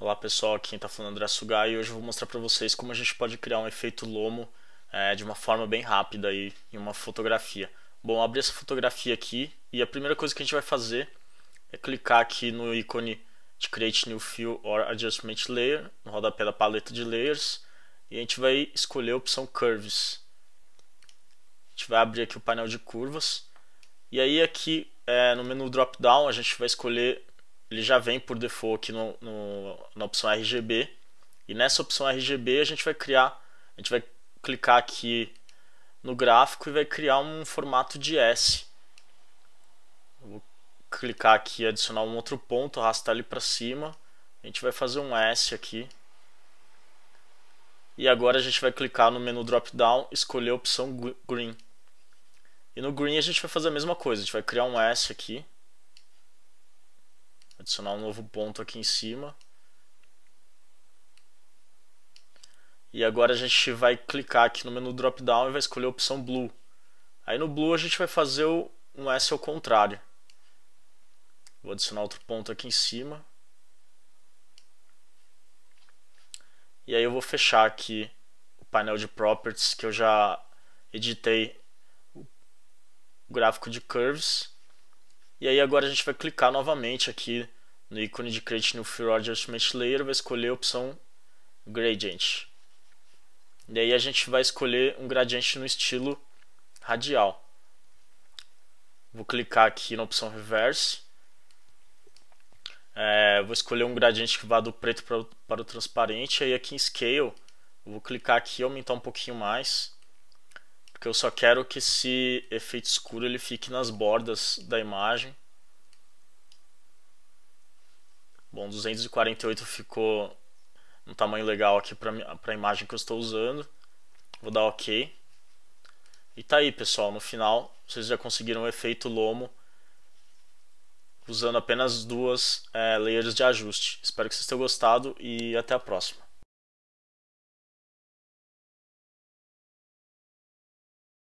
Olá pessoal, aqui quem está falando é André Sugai e hoje eu vou mostrar para vocês como a gente pode criar um efeito lomo é, de uma forma bem rápida aí, em uma fotografia. Bom, abri essa fotografia aqui e a primeira coisa que a gente vai fazer é clicar aqui no ícone de Create New Fill or Adjustment Layer, no rodapé da paleta de layers, e a gente vai escolher a opção Curves. A gente vai abrir aqui o painel de curvas e aí aqui é, no menu drop down a gente vai escolher ele já vem por default aqui no, no, na opção RGB. E nessa opção RGB a gente vai criar, a gente vai clicar aqui no gráfico e vai criar um formato de S. Eu vou clicar aqui, adicionar um outro ponto, arrastar ele para cima. A gente vai fazer um S aqui. E agora a gente vai clicar no menu drop down, escolher a opção green. E no green a gente vai fazer a mesma coisa, a gente vai criar um S aqui adicionar um novo ponto aqui em cima. E agora a gente vai clicar aqui no menu drop down e vai escolher a opção blue. Aí no blue a gente vai fazer um S ao contrário. Vou adicionar outro ponto aqui em cima. E aí eu vou fechar aqui o painel de properties que eu já editei o gráfico de curves e aí agora a gente vai clicar novamente aqui no ícone de Create New Field Adjustment Layer, vai escolher a opção Gradient. E aí a gente vai escolher um gradiente no estilo radial. Vou clicar aqui na opção Reverse. É, vou escolher um gradiente que vá do preto para o, para o transparente. Aí aqui em Scale, vou clicar aqui e aumentar um pouquinho mais. Porque eu só quero que esse efeito escuro ele fique nas bordas da imagem. Bom, 248 ficou um tamanho legal aqui para a imagem que eu estou usando. Vou dar OK. E tá aí, pessoal. No final, vocês já conseguiram o efeito lomo usando apenas duas é, layers de ajuste. Espero que vocês tenham gostado e até a próxima.